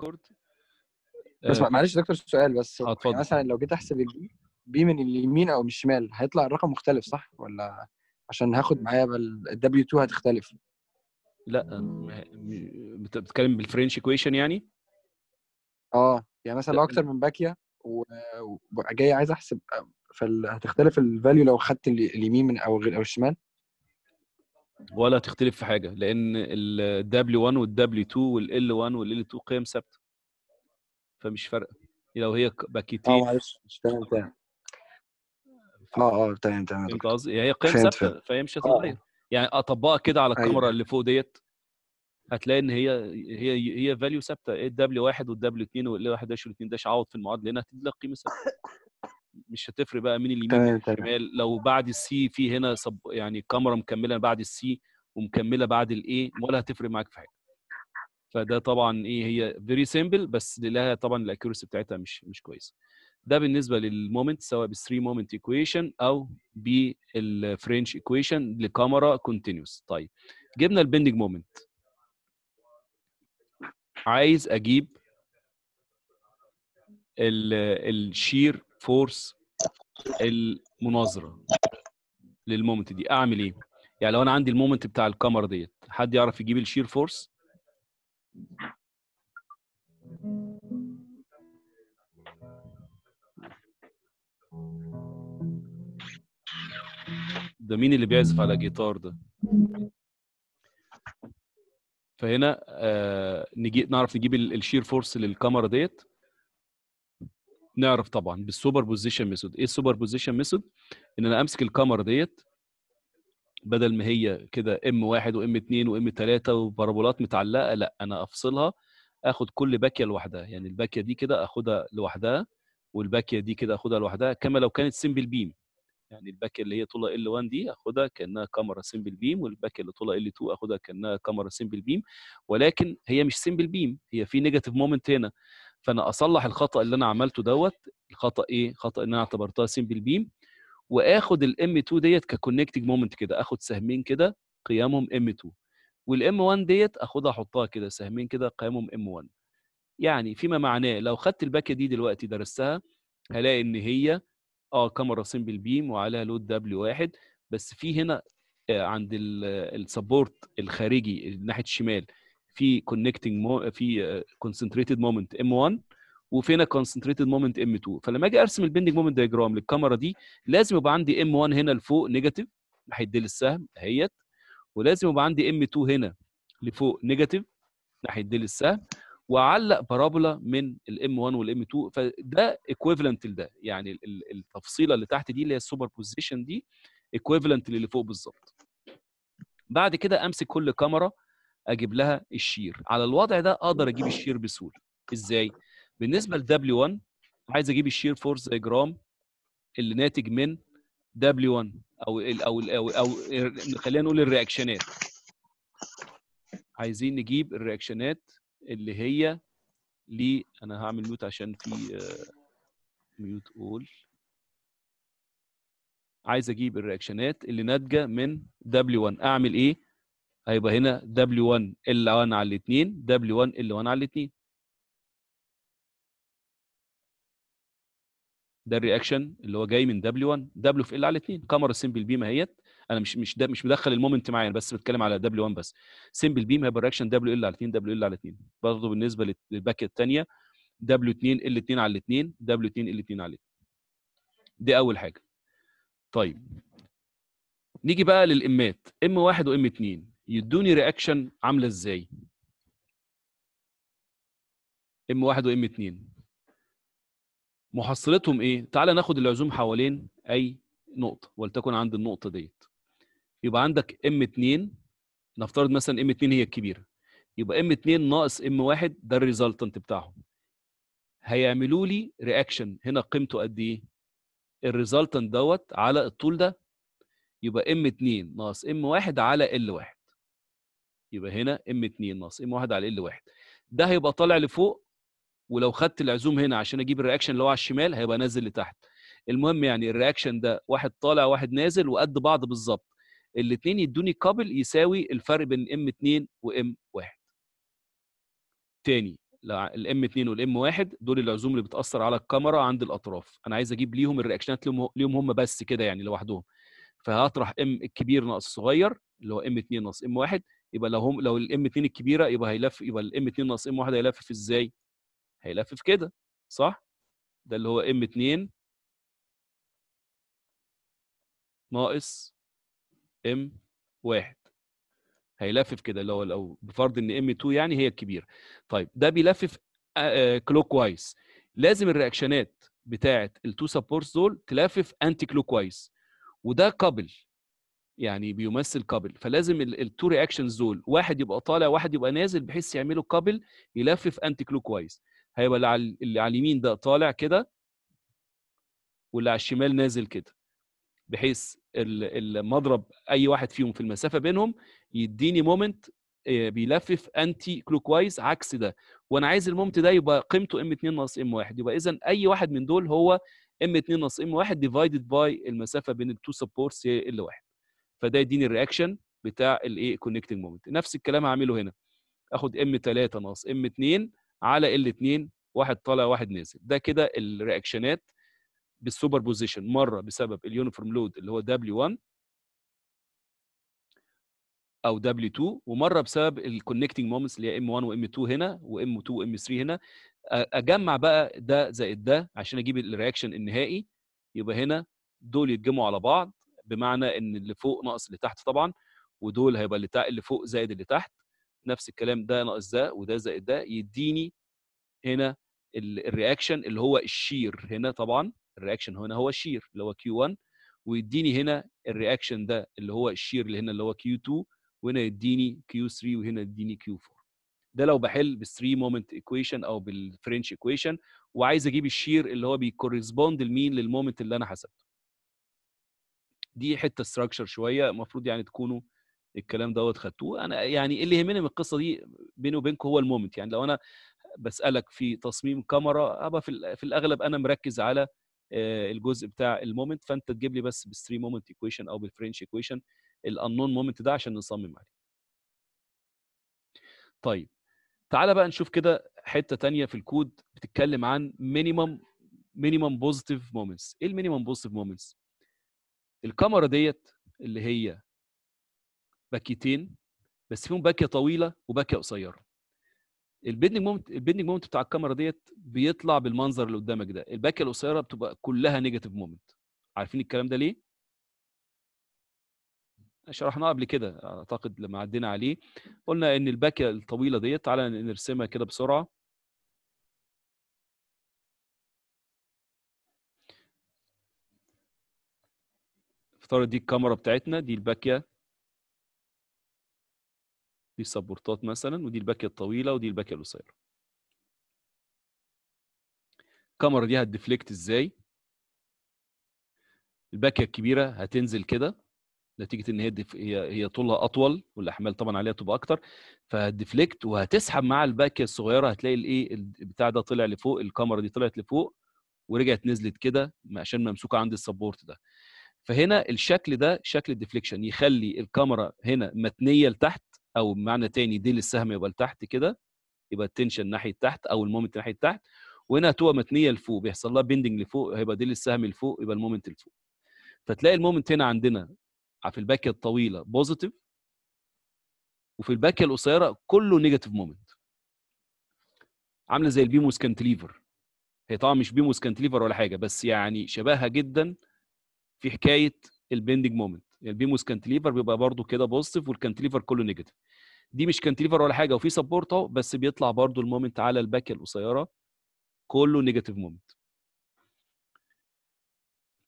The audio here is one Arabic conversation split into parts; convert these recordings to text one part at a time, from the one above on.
ريكورد بس آه، معلش دكتور سؤال بس آه، يعني مثلا لو جيت احسب البي بي من اليمين او من الشمال هيطلع الرقم مختلف صح ولا عشان هاخد معايا الدبليو 2 هتختلف لا بتتكلم بالفرنش ايكويشن يعني اه يعني مثلا لو اكتر من باكيا وجاي عايز احسب آه، فهتختلف الفاليو لو خدت اليمين من او او الشمال ولا تختلف في حاجه لان ال W1 وال W2 وال L1 وال L2 قيم ثابته فمش فارقه لو هي باكيتين اه معلش تمام آه. تمام اه اه تمام تمام فهمت قصدي هي قيم ثابته فهي مش آه، آه. هتتغير يعني اطبقها كده على أيوه. الكاميرا أيوة. اللي فوق ديت هتلاقي ان هي هي هي فاليو ثابته الدبليو 1 والدبليو 2 وال 1 داش وال 2 داش عوض في المعادله هنا هتدي لك قيمه ثابته مش هتفرق بقى مين اليمين مين الشمال لو بعد السي في هنا سب يعني كاميرا مكمله بعد السي ومكمله بعد الاي ولا هتفرق معاك في حاجه فده طبعا ايه هي فيري سيمبل بس لها طبعا الاكيورسي بتاعتها مش مش كويسه ده بالنسبه للمومنت سواء بالثري مومنت ايكويشن او بالفرنش ايكويشن لكاميرا كونتينوس طيب جبنا البندنج مومنت عايز اجيب الشير فورس المناظره للمومنت دي اعمل ايه يعني لو انا عندي المومنت بتاع الكاميرا ديت حد يعرف يجيب الشير فورس ده مين اللي بيعزف على جيتار ده فهنا آه نجي نعرف نجيب الشير فورس للكاميرا ديت نعرف طبعا بالسوبر بوزيشن ميثود ايه السوبر بوزيشن ميثود ان انا امسك الكاميرا ديت بدل ما هي كده ام واحد وام 2 وام 3 وبارابولات متعلقه لا انا افصلها اخد كل باكيه لوحدها يعني الباكيه دي كده اخدها لوحدها والباكيه دي كده اخدها لوحدها كما لو كانت سمبل بيم يعني الباكيه اللي هي طولها ال 1 دي اخدها كانها كاميرا سمبل بيم والباكيه اللي طولها ال 2 اخدها كانها كاميرا سمبل بيم ولكن هي مش سمبل بيم هي في نيجاتيف مومنت هنا فانا اصلح الخطا اللي انا عملته دوت الخطا ايه خطا ان انا اعتبرتها سين بالبيم واخد الام 2 ديت ككونكتنج مومنت كده اخد سهمين كده قيامهم ام 2 والام 1 ديت اخدها احطها كده سهمين كده قيامهم ام 1 يعني فيما معناه لو خدت الباكيه دي دلوقتي درستها هلاقي ان هي اه كاميرا سمبل بيم وعليها لود دبليو واحد بس في هنا آه، عند السبورت الخارجي ناحيه الشمال في كونكتنج مو في كونسنتريتد مومنت ام 1 وفينا كونسنتريتد مومنت ام 2 فلما اجي ارسم البندنج مومنت دايجرام للكاميرا دي لازم يبقى عندي ام 1 هنا لفوق نيجاتيف ناحيه السهم اهيت ولازم يبقى عندي ام 2 هنا لفوق نيجاتيف ناحيه ديل السهم واعلق بارابولا من الام 1 والام 2 فده ايكويفالنت لده يعني التفصيله اللي تحت دي اللي هي السوبر بوزيشن دي ايكويفالنت للي فوق بالظبط بعد كده امسك كل كاميرا اجيب لها الشير على الوضع ده اقدر اجيب آه. الشير بسهوله ازاي بالنسبه ل W1 عايز اجيب الشير فورس جرام اللي ناتج من W1 او الـ او الـ او, أو خلينا نقول الرياكشنات عايزين نجيب الرياكشنات اللي هي لي انا هعمل ميوت عشان في ميوت آه، اول عايز اجيب الرياكشنات اللي ناتجه من W1 اعمل ايه هيبقى هنا W1 L1 على الاثنين W1 L1 على الاثنين ده الرياكشن اللي هو جاي من W1 W في L على الاثنين قمر السمبل بيم اهيت انا مش مش ده مش مدخل المومنت معايا بس بتكلم على W1 بس سمبل بيم هيبقى الرياكشن W L على الاثنين W L على الاثنين برضه بالنسبه للباكيت الثانيه W2 L2 على الاثنين W2 L2 على الاثنين دي اول حاجه طيب نيجي بقى للامات ام واحد وام اتنين يدوني رياكشن عامله ازاي ام واحد وام اتنين محصلتهم ايه تعالى ناخد العزوم حوالين اي نقطه ولتكن عند النقطه ديت يبقى عندك ام 2 نفترض مثلا ام 2 هي الكبيره يبقى ام 2 ناقص ام 1 ده الريزلتنت بتاعهم هيعملوا لي رياكشن هنا قيمته قد ايه الريزلتنت دوت على الطول ده يبقى ام 2 ناقص ام 1 على ال 1 يبقى هنا ام 2 ناقص ام 1 على ال 1 ده هيبقى طالع لفوق ولو خدت العزوم هنا عشان اجيب الرياكشن اللي هو على الشمال هيبقى نازل لتحت المهم يعني الرياكشن ده واحد طالع واحد نازل وقد بعض بالظبط الاثنين يدوني قابل يساوي الفرق بين ام 2 وام 1 تاني الام 2 والام 1 دول العزوم اللي بتاثر على الكاميرا عند الاطراف انا عايز اجيب ليهم الرياكشنات ليهم هم بس كده يعني لوحدهم فهطرح ام الكبير ناقص الصغير اللي هو ام 2 ناقص ام 1 يبقى لو هم لو الام 2 الكبيره يبقى هيلف يبقى الام 2 ناقص ام 1 هيلفف ازاي؟ هيلفف كده صح؟ ده اللي هو ام 2 ناقص ام 1 هيلفف كده اللي هو لو بفرض ان ام 2 يعني هي الكبيره طيب ده بيلفف كلوك وايز لازم الرياكشنات بتاعت التو سبورتس دول تلفف انتي كلوك وايز وده قبل يعني بيمثل كابل فلازم التو رياكشنز دول واحد يبقى طالع واحد يبقى نازل بحيث يعملوا كابل يلفف انتي كلوك وايز هيبقى اللي على اليمين ده طالع كده واللي على الشمال نازل كده بحيث المضرب اي واحد فيهم في المسافه بينهم يديني مومنت آه، بيلفف انتي كلوك وايز عكس ده وانا عايز المومنت ده يبقى قيمته ام 2 ناقص ام 1 يبقى اذا اي واحد من دول هو ام 2 ناقص ام 1 ديفايدد باي المسافه بين التو سبورتس هي ال 1 فده يديني الرياكشن بتاع الايه كونكتنج مومنت نفس الكلام هعمله هنا اخد ام 3 ناقص ام 2 على ال 2 واحد طالع واحد نازل ده كده الرياكشنات بالسوبر بوزيشن مره بسبب اليونيفورم لود اللي هو W1 او W2 ومره بسبب الكونكتنج مومنتس اللي هي M1 وM2 هنا وM2 وM3 هنا اجمع بقى ده زائد ده عشان اجيب الرياكشن النهائي يبقى هنا دول يتجمعوا على بعض بمعنى ان اللي فوق ناقص اللي تحت طبعا ودول هيبقى اللي, تحت اللي فوق زائد اللي تحت نفس الكلام ده ناقص ده وده زائد ده يديني هنا الرياكشن اللي هو الشير هنا طبعا الرياكشن هنا هو الشير اللي هو Q1 ويديني هنا الرياكشن ده اللي هو الشير اللي هنا اللي هو Q2 وهنا يديني Q3 وهنا يديني Q4 ده لو بحل بالثري مومنت ايكويشن او بالفرنش ايكويشن وعايز اجيب الشير اللي هو بيكورسبوند لمين للمومنت اللي انا حسبته دي حته ستراكشر شويه المفروض يعني تكونوا الكلام دوت خدتوه انا يعني اللي يهمني من القصه دي بيني وبينكم هو المومنت يعني لو انا بسالك في تصميم كاميرا ابا في, في الاغلب انا مركز على آه، الجزء بتاع المومنت فانت تجيب لي بس بالستري مومنت ايكويشن او بالفرنش ايكويشن الانون مومنت ده عشان نصمم عليه طيب تعالى بقى نشوف كده حته تانية في الكود بتتكلم عن مينيمم مينيمم بوزيتيف مومنتس ايه المينيمم بوزيتيف مومنتس الكاميرا ديت اللي هي باكيتين بس فيهم باكيه طويله وباكيه قصيره البيدنج مومنت البيدنج مومنت بتاع الكاميرا ديت بيطلع بالمنظر اللي قدامك ده الباكيه القصيره بتبقى كلها نيجاتيف مومنت عارفين الكلام ده ليه شرحناه قبل كده اعتقد لما عدينا عليه قلنا ان الباكيه الطويله ديت تعالى نرسمها كده بسرعه نفترض دي الكاميرا بتاعتنا دي الباكيه دي السبورتات مثلا ودي الباكيه الطويله ودي الباكيه القصيره الكاميرا دي هتديفليكت ازاي الباكيه الكبيره هتنزل كده نتيجه ان هي دف... هي هي طولها اطول والاحمال طبعا عليها تبقى اكتر فهتديفليكت وهتسحب مع الباكيه الصغيره هتلاقي الايه البتاع ده طلع لفوق الكاميرا دي طلعت لفوق ورجعت نزلت كده عشان ممسوكه عند السبورت ده فهنا الشكل ده شكل الديفليكشن يخلي الكاميرا هنا متنيه لتحت او بمعنى تاني ديل السهم يبقى لتحت كده يبقى التنشن ناحيه تحت او المومنت ناحيه تحت وهنا هتبقى متنيه لفوق بيحصل لها بيندنج لفوق هيبقى ديل السهم لفوق يبقى المومنت لفوق فتلاقي المومنت هنا عندنا في الباكيه الطويله بوزيتيف وفي الباكيه القصيره كله نيجاتيف مومنت عامله زي البيموس كانتليفر هي طبعا مش بيموس كانتليفر ولا حاجه بس يعني شبهها جدا في حكايه البندنج مومنت يعني البيموس كانتليفر بيبقى برضه كده بوزيتيف والكانتليفر كله نيجاتيف دي مش كانتليفر ولا حاجه وفي سبورت اهو بس بيطلع برضه المومنت على الباك القصيره كله نيجاتيف مومنت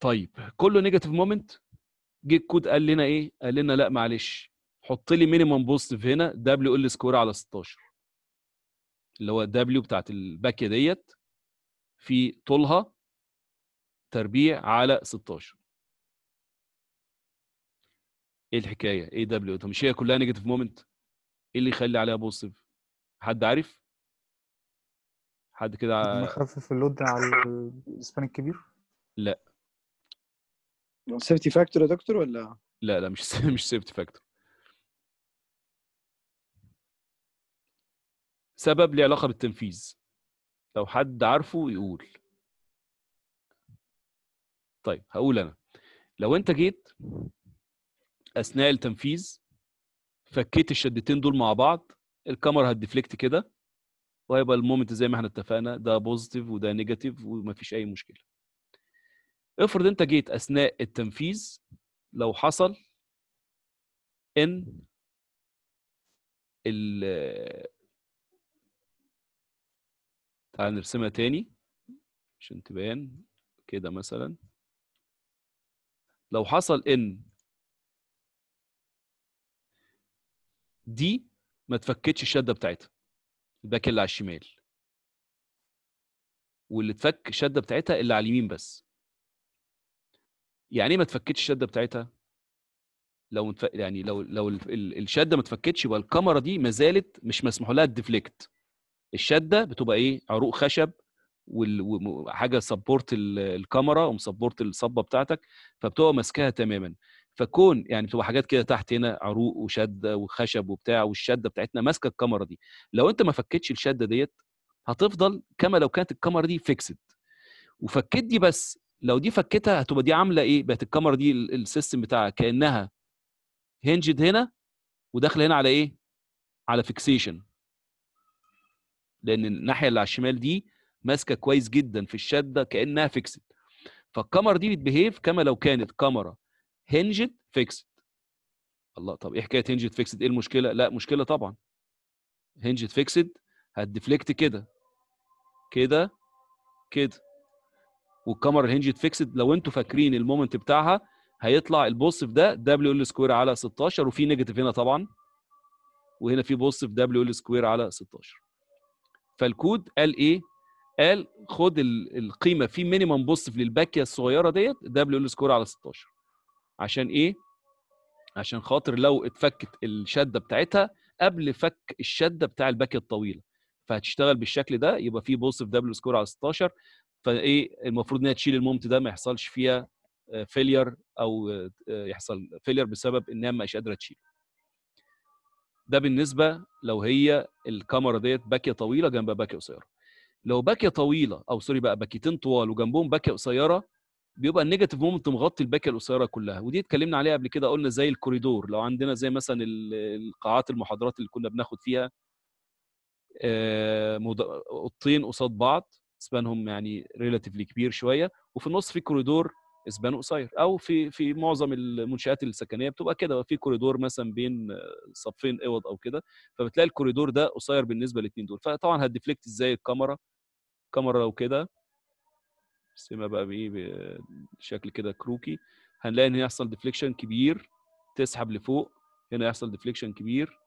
طيب كله نيجاتيف مومنت جه الكود قال لنا ايه قال لنا لا معلش حط لي مينيمم بوزيتيف هنا دبليو ال سكوير على 16 اللي هو دبليو بتاعت الباكيه ديت في طولها تربيع على 16 ايه الحكايه اي دبليو طب مش هي كلها نيجاتيف مومنت ايه اللي يخلي عليها بوزيتيف حد عارف حد كده نخفف اللود على الاسبان الكبير لا سيفتي فاكتور يا دكتور ولا لا لا مش مش سيفتي فاكتور سبب ليه علاقه بالتنفيذ لو حد عارفه يقول طيب هقول انا لو انت جيت اثناء التنفيذ فكيت الشدتين دول مع بعض الكاميرا هتديفليكت كده وهيبقى المومنت زي ما احنا اتفقنا ده بوزيتيف وده نيجاتيف ومفيش اي مشكله افرض انت جيت اثناء التنفيذ لو حصل ان ال تعال نرسمها تاني عشان تبان كده مثلا لو حصل ان دي ما تفكتش الشده بتاعتها الباك اللي على الشمال واللي اتفك الشده بتاعتها اللي على اليمين بس يعني ايه ما تفكتش الشده بتاعتها لو متف... يعني لو لو الشده ما اتفكتش يبقى الكاميرا دي ما زالت مش مسموح لها الديفليكت الشده بتبقى ايه عروق خشب وحاجه سبورت الكاميرا ومسبورت الصبه بتاعتك فبتبقى ماسكاها تماما فكون يعني بتبقى حاجات كده تحت هنا عروق وشده وخشب وبتاع والشده بتاعتنا ماسكه الكاميرا دي لو انت ما فكتش الشده ديت هتفضل كما لو كانت الكاميرا دي فيكسد وفكت دي بس لو دي فكتها هتبقى دي عامله ايه بقت الكاميرا دي السيستم بتاعها كانها هنجد هنا وداخله هنا على ايه على فيكسيشن لان الناحيه اللي على الشمال دي ماسكه كويس جدا في الشده كانها فيكسد فالكاميرا دي بتبيهيف كما لو كانت كاميرا هنجد فيكسد الله طب ايه حكايه هنجد فيكسد ايه المشكله لا مشكله طبعا هنجد فيكسد هتديفليكت كده كده كده والكاميرا الهنجد فيكسد لو انتوا فاكرين المومنت بتاعها هيطلع في ده دبليو ال سكوير على 16 وفي نيجاتيف هنا طبعا وهنا في في دبليو ال سكوير على 16 فالكود قال ايه قال خد القيمه في مينيمم بوصف للباكيه الصغيره ديت دبليو ال سكوير على 16 عشان ايه عشان خاطر لو اتفكت الشده بتاعتها قبل فك الشده بتاع الباكيه الطويله فهتشتغل بالشكل ده يبقى في بوصف دبل سكور على 16 فايه المفروض ان هي تشيل المومت ده ما يحصلش فيها فيلير آه، او آه، آه، يحصل فيلير بسبب انها مش قادره تشيل ده بالنسبه لو هي الكاميرا ديت باكيه طويله جنب باكيه قصيره لو باكيه طويله او سوري بقى باكيتين طوال وجنبهم باكيه قصيره بيبقى النيجاتيف مومنت مغطي الباكيه القصيره كلها ودي اتكلمنا عليها قبل كده قلنا زي الكوريدور لو عندنا زي مثلا القاعات المحاضرات اللي كنا بناخد فيها آه، اوضتين قصاد بعض اسبانهم يعني ريلاتيفلي كبير شويه وفي النص في كوريدور اسبان قصير او في في معظم المنشات السكنيه بتبقى كده في كوريدور مثلا بين صفين اوض او كده فبتلاقي الكوريدور ده قصير بالنسبه للاثنين دول فطبعا هتديفلكت ازاي الكاميرا كاميرا لو كده سيما بقى بايه بشكل كده كروكي هنلاقي ان هيحصل ديفليكشن كبير تسحب لفوق هنا يحصل ديفليكشن كبير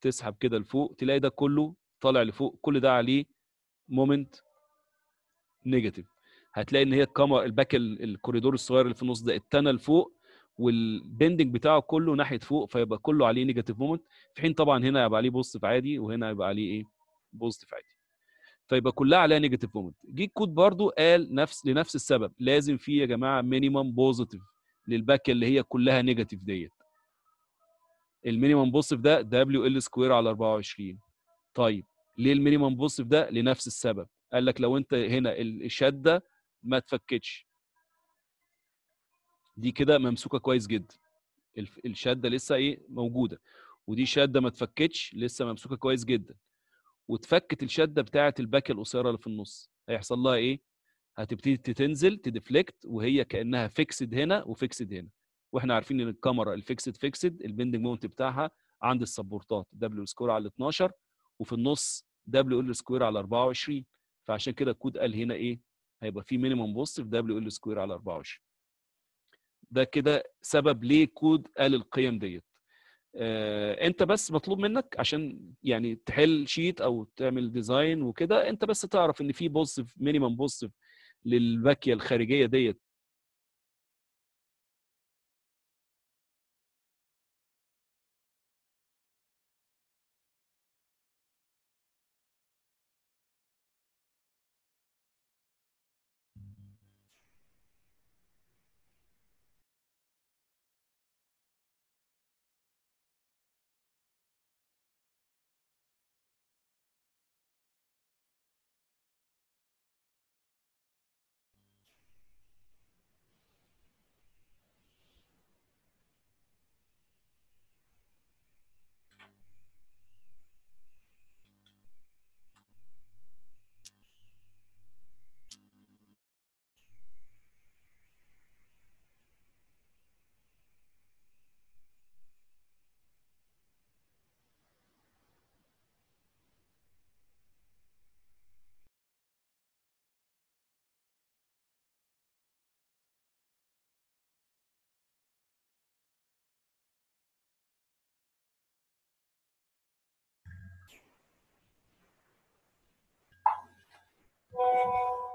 تسحب كده لفوق تلاقي ده كله طالع لفوق كل ده عليه مومنت نيجاتيف هتلاقي ان هي الكاميرا الباك الكوريدور الصغير اللي في النص ده اتنى لفوق والبندنج بتاعه كله ناحيه فوق فيبقى كله عليه نيجاتيف مومنت في حين طبعا هنا هيبقى عليه بوزيتيف عادي وهنا هيبقى عليه ايه بوزيتيف عادي فيبقى كلها عليها نيجاتيف مومنت جيت كود برضو قال نفس لنفس السبب لازم في يا جماعه مينيمم بوزيتيف للباك اللي هي كلها نيجاتيف ديت المينيمم بوزيتيف ده دبليو ال سكوير على 24 طيب ليه المينيمم بوزيتيف ده لنفس السبب قال لك لو انت هنا الشده ما تفكتش دي كده ممسوكه كويس جدا الشده لسه ايه موجوده ودي شده ما تفكتش لسه ممسوكه كويس جدا وتفكت الشده بتاعه الباك القصيره اللي في النص هيحصل لها ايه هتبتدي تنزل تديفلكت وهي كانها فيكسد هنا وفيكسد هنا واحنا عارفين ان الكاميرا الفيكسد فيكسد البندنج مومنت بتاعها عند السبورتات دبليو سكوير على 12 وفي النص دبليو ال سكوير على 24 فعشان كده الكود قال هنا ايه هيبقى في مينيمم بوست في دبليو ال سكوير على 24 ده كده سبب ليه كود قال القيم ديت آه، انت بس مطلوب منك عشان يعني تحل شيت او تعمل ديزاين وكده انت بس تعرف ان في بوزيتيف مينيمم بوزيتيف للباكيه الخارجيه ديت Thank you.